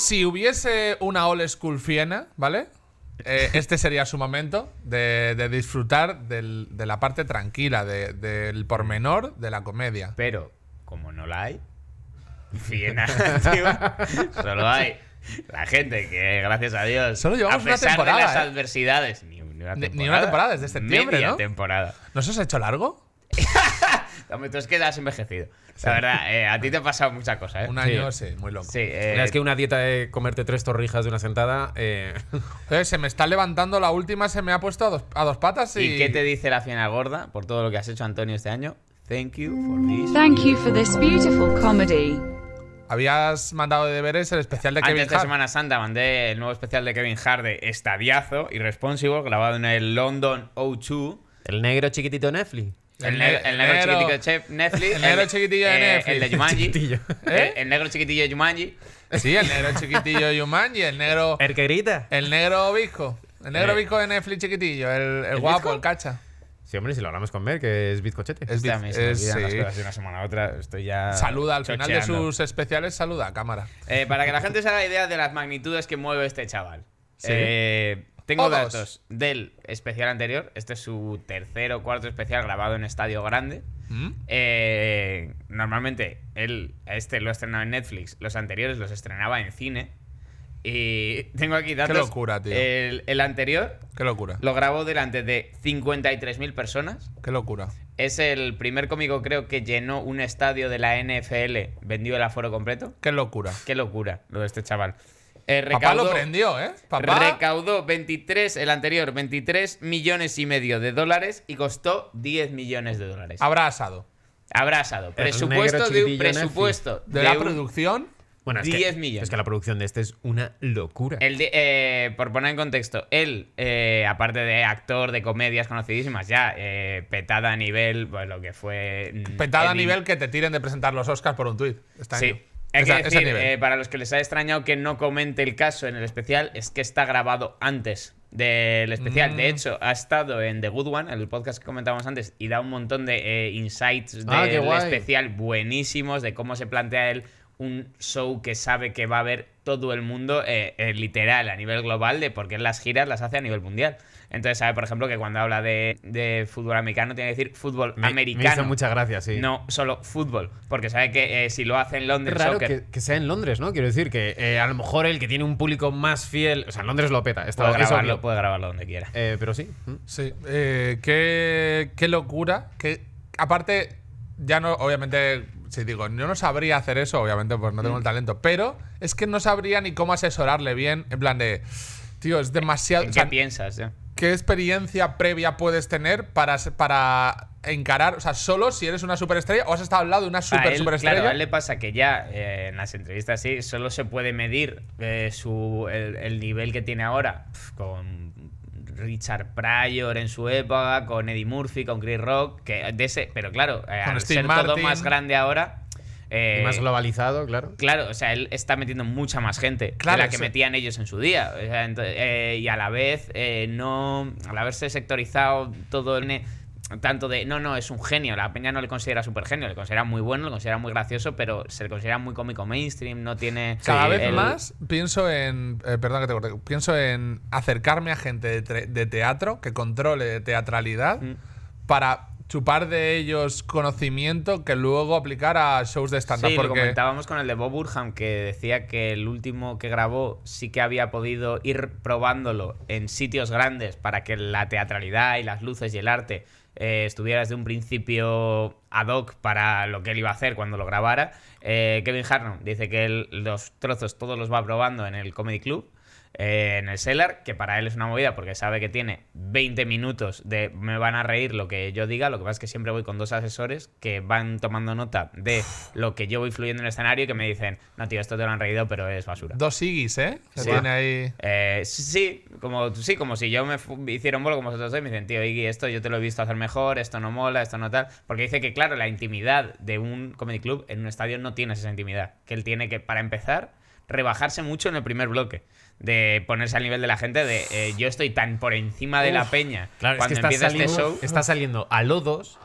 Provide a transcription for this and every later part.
Si hubiese una old school fiena, ¿vale? Eh, este sería su momento de, disfrutar de la parte tranquila, de, del pormenor de la comedia. Pero, como no la hay, fiena, solo hay la gente que, gracias a Dios, solo llevamos a pesar una temporada, de las ¿eh? adversidades, ni una temporada, ni una temporada desde septiembre, media ¿no? temporada. ¿Nos has hecho largo? que quedas envejecido. La verdad, eh, a ti te ha pasado muchas cosas, ¿eh? Un año, sí, muy loco. Eh, es que una dieta de comerte tres torrijas de una sentada. se me está levantando la última, se me ha puesto a dos, patas y. qué te dice la fiena gorda por todo lo que has hecho, Antonio, este año? Thank you for this. Thank you for this beautiful comedy. Habías mandado de deberes el especial de Kevin Antes de Semana Santa mandé el nuevo especial de Kevin Hart de Estadiazo, Irresponsible, grabado en el London O2. El negro chiquitito Netflix. El, negro, chiquitillo de Chef Netflix. El negro chiquitillo de Netflix. Eh, el de Jumanji. ¿Eh? El, negro chiquitillo de Jumanji. Sí, el negro chiquitillo de Jumanji. El negro. El que grita. El negro obisco. El negro eh, bizco de Netflix chiquitillo. El, guapo, el cacha. Sí, hombre, si lo hablamos con Mer, que es bizcochete. Es, bizcochete. es, sí. de una semana a otra. Estoy ya. Saluda, al final de sus especiales, saluda a cámara. para que la gente se haga idea de las magnitudes que mueve este chaval. Sí. Eh, tengo datos del especial anterior. Este es su tercer o cuarto especial grabado en estadio grande. ¿Mm? Eh, normalmente él, este lo estrenaba en Netflix. Los anteriores los estrenaba en cine. Y tengo aquí datos. Qué locura, tío. El, anterior. Qué locura. Lo grabó delante de 53.000 personas. Qué locura. Es el primer cómico, creo, que llenó un estadio de la NFL, vendió el aforo completo. Qué locura. Qué locura lo de este chaval. Eh, lo prendió, ¿eh? Recaudó 23, el anterior, 23 millones y medio de dólares y costó 10 millones de dólares. Habrá asado. Habrá asado. presupuesto de un presupuesto. ¿De, la producción? Bueno, 10 millones. Es que la producción de este es una locura. Eh, por poner en contexto, él, eh, aparte de actor de comedias conocidísimas, ya petada a nivel, pues lo que fue. Mm, petada a nivel que te tiren de presentar los Oscars por un tuit. Está sí. Eh, para los que les ha extrañado que no comente el caso en el especial, es que está grabado antes del especial. De mm. hecho, ha estado en The Good One, el podcast que comentábamos antes, y da un montón de eh, insights ah, del especial buenísimos, de cómo se plantea él un show que sabe que va a ver todo el mundo, eh, eh, literal, a nivel global, de porque las giras las hace a nivel mundial. Entonces sabe, por ejemplo, que cuando habla de, fútbol americano tiene que decir fútbol americano. Me hizo muchas gracias, sí. No solo fútbol, porque sabe que eh, si lo hace en Londres... Raro que, sea en Londres, ¿no? Quiero decir que a lo mejor el que tiene un público más fiel... O sea, en Londres lo peta. Está, puede, grabarlo, puede grabarlo donde quiera. pero sí. ¿mm? Sí. qué, locura. Que, aparte, ya no, obviamente y digo, yo no sabría hacer eso, obviamente, pues no tengo mm. el talento, pero es que no sabría ni cómo asesorarle bien, en plan de, tío, es demasiado... Ya ¿Qué piensas? ¿Qué experiencia previa puedes tener para, para encarar, o sea, solo si eres una superestrella o has estado al lado de una super, superestrella. a le pasa que ya eh, en las entrevistas sí, solo se puede medir eh, su, el, nivel que tiene ahora con Richard Pryor en su época, con Eddie Murphy, con Chris Rock, que de ese, pero claro, eh, al ser todo más grande ahora. más eh, globalizado, claro. Claro, o sea, él está metiendo mucha más gente claro, la que metían ellos en su día. Eh, y a la vez, no. Al haberse sectorizado todo el tanto de, no, no, es un genio, la peña no le considera super genio, le considera muy bueno, le considera muy gracioso, pero se le considera muy cómico mainstream, no tiene... Cada vez más pienso en, eh, perdón que te pienso en acercarme a gente de, teatro que controle teatralidad mm. para chupar de ellos conocimiento que luego aplicar a shows de stand-up. Sí, porque... lo comentábamos con el de Bob Burham, que decía que el último que grabó sí que había podido ir probándolo en sitios grandes para que la teatralidad y las luces y el arte eh, estuvieras estuviera desde un principio ad hoc para lo que él iba a hacer cuando lo grabara. Eh, Kevin Harnon dice que él los trozos todos los va probando en el Comedy Club, eh, en el Cellar, que para él es una movida porque sabe que tiene 20 minutos de me van a reír lo que yo diga. Lo que pasa es que siempre voy con dos asesores que van tomando nota de lo que yo voy fluyendo en el escenario y que me dicen, no, tío, esto te lo han reído, pero es basura. Dos Iggy's, ¿eh? Se sí. ahí. Eh, sí, como, sí, como si yo me hiciera un bolo como vosotros dos y me dicen, tío, Iggy, esto yo te lo he visto hacer mejor, esto no mola, esto no tal. Porque dice que, claro, la intimidad de un comedy club en un estadio no tiene esa intimidad. Que él tiene que, para empezar, rebajarse mucho en el primer bloque. De ponerse al nivel de la gente, de eh, yo estoy tan por encima de la peña. Claro, cuando es que empieza este show. Está saliendo a lodos,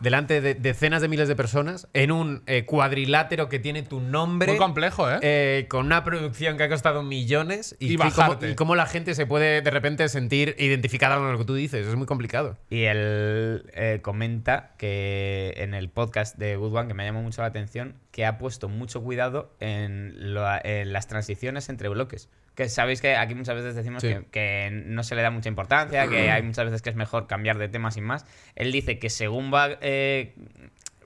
delante de decenas de miles de personas, en un eh, cuadrilátero que tiene tu nombre. Muy complejo, ¿eh? ¿eh? Con una producción que ha costado millones. Y, y, cómo, la gente se puede de repente sentir identificada con lo que tú dices. Es muy complicado. Y él comenta que en el podcast de Good One, que me llamó mucho la atención, que ha puesto mucho cuidado en, lo, eh, las transiciones entre bloques. Que sabéis que aquí muchas veces decimos que, no se le da mucha importancia, que hay muchas veces que es mejor cambiar de tema sin más. Él dice que según va eh,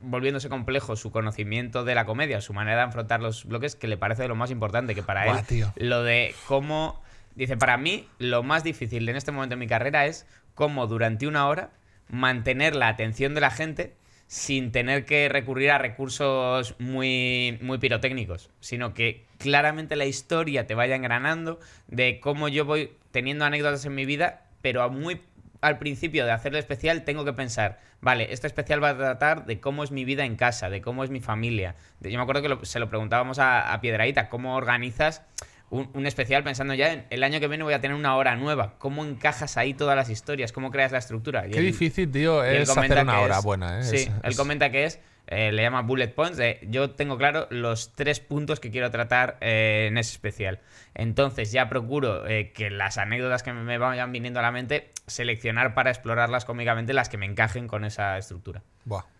volviéndose complejo su conocimiento de la comedia, su manera de afrontar los bloques, que le parece lo más importante, que para él lo de cómo... Dice, para mí lo más difícil en este momento de mi carrera es cómo durante una hora mantener la atención de la gente sin tener que recurrir a recursos muy, muy pirotécnicos, sino que claramente la historia te vaya engranando de cómo yo voy teniendo anécdotas en mi vida, pero a muy al principio de hacer especial tengo que pensar, vale, este especial va a tratar de cómo es mi vida en casa, de cómo es mi familia. Yo me acuerdo que se lo preguntábamos a, Piedraita, ¿cómo organizas un, especial pensando ya en el año que viene voy a tener una hora nueva. ¿Cómo encajas ahí todas las historias? ¿Cómo creas la estructura? Qué difícil, tío, es hacer una hora buena. ¿eh? Sí, él comenta que es... Eh, le llama bullet points. yo tengo claro los tres puntos que quiero tratar eh, en ese especial. Entonces ya procuro que las anécdotas que me vayan viniendo a la mente, seleccionar para explorarlas cómicamente las que me encajen con esa estructura.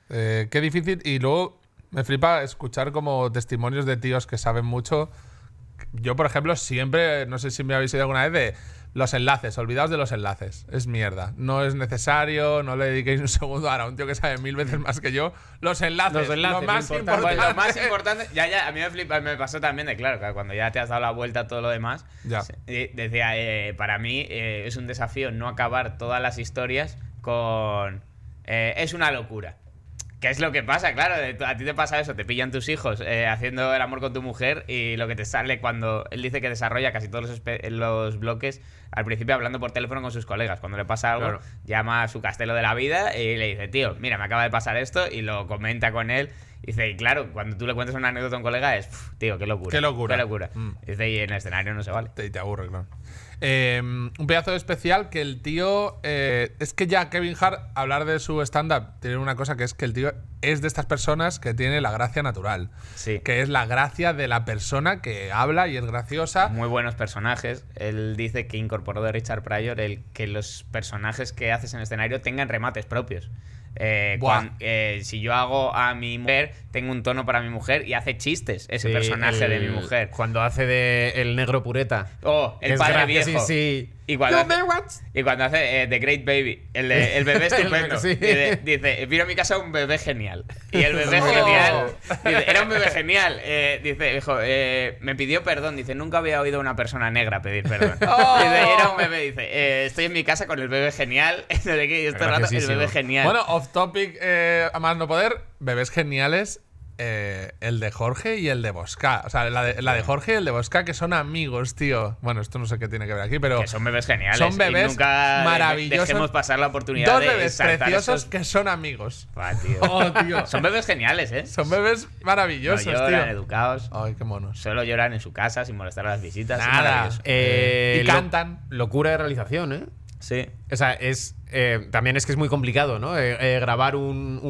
qué difícil. Y luego me flipa escuchar como testimonios de tíos que saben mucho yo, por ejemplo, siempre, no sé si me habéis oído alguna vez de los enlaces, olvidaos de los enlaces, es mierda, no es necesario, no le dediquéis un segundo ahora a un tío que sabe mil veces más que yo, los enlaces, lo, pues más importante. ya, ya, a mí me, flipa, me pasó también de claro, cuando ya te has dado la vuelta a todo lo demás, decía, eh, para mí eh, es un desafío no acabar todas las historias con... Eh, es una locura. ¿Qué es lo que pasa? Claro, a ti te pasa eso, te pillan tus hijos eh, haciendo el amor con tu mujer y lo que te sale cuando él dice que desarrolla casi todos los, los bloques al principio hablando por teléfono con sus colegas. Cuando le pasa algo, llama a su castelo de la vida y le dice, tío, mira, me acaba de pasar esto y lo comenta con él. Y dice, claro, cuando tú le cuentas una anécdota a un colega es, tío, qué locura. Qué locura. Qué locura. Mm. Dice, y en el escenario no se vale. te, te aburre, claro. Em, un pedazo especial que el tío. Eh, es que ya Kevin Hart, hablar de su stand-up, tiene una cosa que es que el tío es de estas personas que tiene la gracia natural. Sí. Que es la gracia de la persona que habla y es graciosa. Muy buenos personajes. Él dice que incorporó de Richard Pryor el que los personajes que haces en escenario tengan remates propios. Eh, eh, si yo hago a mi mujer, tengo un tono para mi mujer y hace chistes ese personaje de mi mujer. Cuando hace de el negro pureta. Oh, el padre sí. Y cuando, hace, y cuando hace The Great Baby, el, el bebé estupendo, sí. dice, dice, vino a mi casa un bebé genial. Y el bebé genial, era un bebé genial. Eh, dice, eh, me pidió perdón, dice, nunca había oído a una persona negra pedir perdón. Oh. Dice, era un bebé, dice, eh, estoy en mi casa con el bebé genial, el bebé genial. Bueno, off topic, a más no poder, bebés geniales eh, el de Jorge y el de Bosca. O sea, la de, Jorge y el de Bosca, que son amigos, tío. Bueno, esto no sé qué tiene que ver aquí, pero. son bebés geniales. Son bebés maravillosos. Dejemos pasar la oportunidad Dos bebés preciosos que son amigos. Oh, son bebés geniales, ¿eh? Son bebés maravillosos, educados. Ay, qué monos. Solo lloran en su casa sin molestar a las visitas. Nada. Eh, y cantan. locura de realización, ¿eh? Sí. O sea, es. Eh, también es que es muy complicado, ¿no? grabar un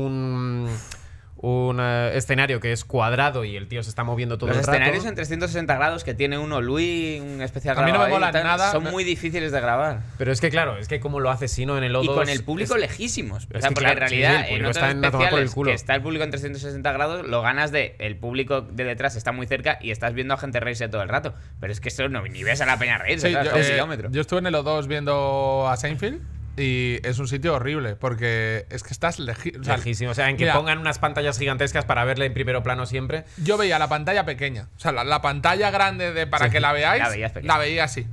escenario que es cuadrado y el tío se está moviendo todo Los el rato. Los escenarios en 360 grados que tiene uno, Luis, un especial A mí no me mola nada. Son muy difíciles de grabar. Pero es que, claro, es que como lo hace Sino en el O2. Y con el público lejísimos. o sea, porque en realidad, en está el culo. que está el público en 360 grados, lo ganas de el público de detrás está muy cerca y estás viendo a gente reírse todo el rato. Pero es que eso no, ni ves a la peña reírse. yo, eh, yo estuve en el O2 viendo a Seinfeld y es un sitio horrible, porque es que estás lejísimo. O sea, en que pongan unas pantallas gigantescas para verla en primer plano siempre. Yo veía la pantalla pequeña. O sea, la, pantalla grande de para que la veáis, la, veía así.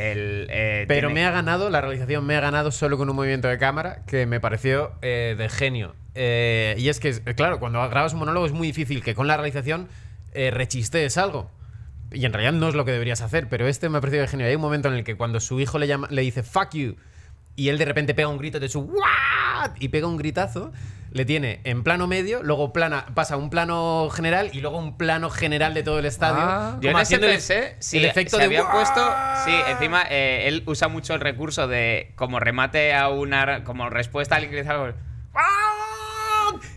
Eh, pero me ha ganado, la realización me ha ganado solo con un movimiento de cámara que me pareció eh, de genio. Eh, y es que, claro, cuando grabas un monólogo es muy difícil que con la realización rechistees algo. Y en realidad no es lo que deberías hacer, pero este me ha parecido de genio. Hay un momento en el que cuando su hijo le, llama, le dice fuck you y él de repente pega un grito de su y pega un gritazo. Le tiene en plano medio, luego plana, pasa un plano general y luego un plano general de todo el estadio. Ah, yo en ese el, el efecto de había puesto. Sí, encima eh, él usa mucho el recurso de como remate a una. como respuesta al alguien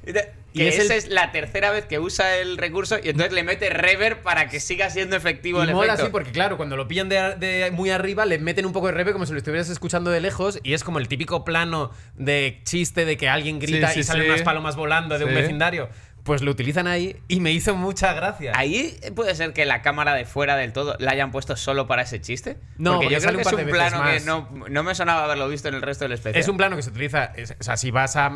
que esa es la tercera vez que usa el recurso y entonces le mete rever para que siga siendo efectivo y el mola así porque, claro, cuando lo pillan de, muy arriba, le meten un poco de reverb como si lo estuvieras escuchando de lejos y es como el típico plano de chiste de que alguien grita y salen unas palomas volando de un vecindario pues lo utilizan ahí y me hizo mucha gracia. Ahí puede ser que la cámara de fuera del todo la hayan puesto solo para ese chiste. No, porque, yo creo que es un plano que no, no, me sonaba haberlo visto en el resto del especial. Es un plano que se utiliza, o sea, si vas a,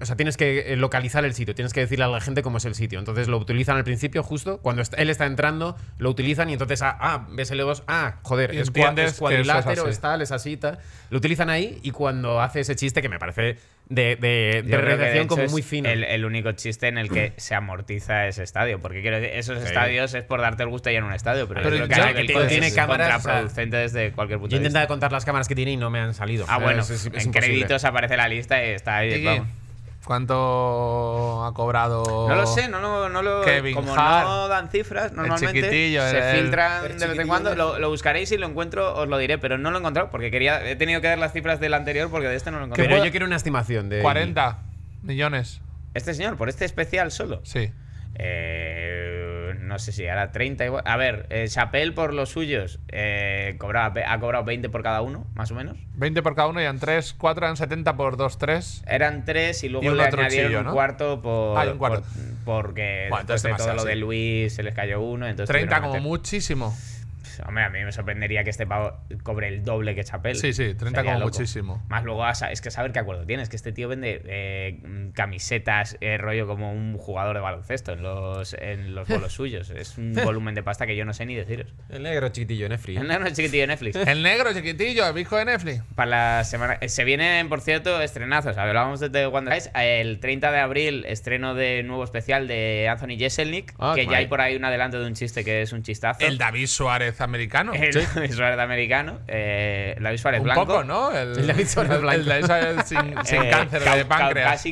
O sea, tienes que eh, localizar el sitio, tienes que decirle a la gente cómo es el sitio. Entonces lo utilizan al principio, justo cuando él está entrando, lo utilizan y entonces, ah, ah ves el dos, ah, joder, es, cuando es, es tal, es así, tal. Lo utilizan ahí y cuando hace ese chiste que me parece de, de, de como muy fina. El, el, único chiste en el que se amortiza ese estadio, porque quiero decir, esos estadios es por darte el gusto ya en un estadio, pero, que, tiene, cámaras contraproducente desde cualquier punto. Yo he contar las cámaras que tiene y no me han salido. Ah, bueno, en créditos aparece la lista y está ahí. ¿Cuánto ha cobrado? No lo sé, no lo. No como no dan cifras, normalmente se filtran de vez en cuando. Lo, buscaréis y lo encuentro, os lo diré, pero no lo he encontrado porque quería, he tenido que dar las cifras del anterior porque de este no lo encontrado. Pero yo quiero una estimación de. 40 millones. Este señor, por este especial solo. Sí. Eh no sé si era 30 igual. A ver, eh, Chapel por los suyos eh, cobraba, ha cobrado 20 por cada uno, más o menos. 20 por cada uno, eran 3, 4 eran 70 por 2, 3. Eran 3 y luego un le añadieron un cuarto por... Ah, un cuarto. Por, porque todo lo de Luis se les cayó uno. Entonces 30 como muchísimo. Hombre, a mí me sorprendería que este pavo cobre el doble que Chapel. Sí, sí, 30 muchísimo. Más luego, es que saber qué acuerdo tienes, que este tío vende eh, camisetas, eh, rollo como un jugador de baloncesto en los, en los bolos suyos. Es un volumen de pasta que yo no sé ni deciros. El negro chiquitillo de Netflix. El negro chiquitillo de Netflix. el negro chiquitillo, el de Netflix. Para la semana. Eh, se vienen, por cierto, estrenazos. Hablábamos de The cuando El 30 de abril, estreno de nuevo especial de Anthony Jeselnik. Ah, que ya hay por ahí un adelanto de un chiste que es un chistazo. El David Suárez americano El visual sudamericano. Eh, el visual blanco. poco, ¿no? El David Suárez blanco. El sin, eh, cáncer de páncreas.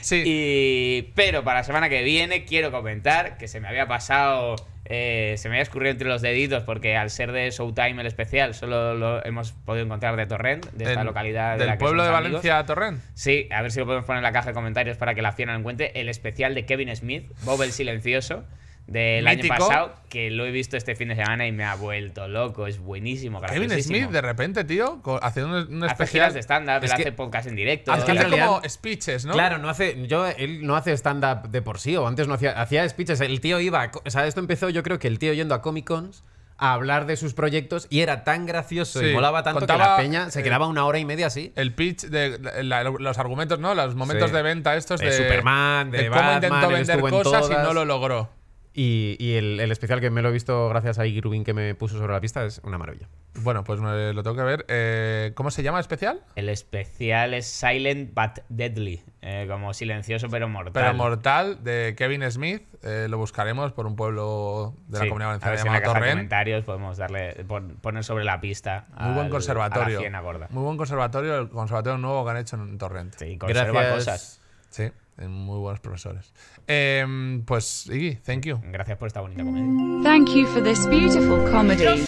Sí. pero para la semana que viene quiero comentar que se me había pasado... Eh, se me había escurrido entre los deditos porque al ser de Showtime el especial solo lo hemos podido encontrar de Torrent, de esta localidad. ¿Del pueblo de Valencia Torrent? Sí, a ver si lo podemos poner en la caja de comentarios para que la fiera lo encuentre. El especial de Kevin Smith, Bob el Silencioso del año pasado que lo he visto este fin de semana y me ha vuelto loco. Es buenísimo. Kevin Smith, de repente, tío, haciendo un, de stand-up, hace podcast en directo. Es hace como speeches, ¿no? Claro, no hace, yo, él no hace stand-up de por sí, o antes no hacía, hacía speeches. El tío iba. o sea, esto empezó, yo creo que el tío yendo a Comic Cons a hablar de sus proyectos y era tan gracioso y volaba tanto que la peña se quedaba una hora y media así. El pitch de los argumentos, ¿no? Los momentos de venta estos de, Superman, de, Batman, cómo intentó vender cosas y no lo logró. Y, el, especial que me lo he visto gracias a Iggy que me puso sobre la pista es una maravilla. Bueno, pues lo tengo que ver. Eh, ¿Cómo se llama el especial? El especial es Silent but Deadly, eh, como silencioso pero mortal. Pero mortal, de Kevin Smith. Eh, lo buscaremos por un pueblo de la comunidad valenciana llamado Torrent. comentarios podemos darle, poner sobre la pista. Muy buen conservatorio. A Muy buen conservatorio, el conservatorio nuevo que han hecho en Torrent. Sí, conserva cosas. Sí. Muy buenos profesores. Eh, pues, Iggy, thank you. Gracias por esta bonita comedia. Thank you for this beautiful comedy.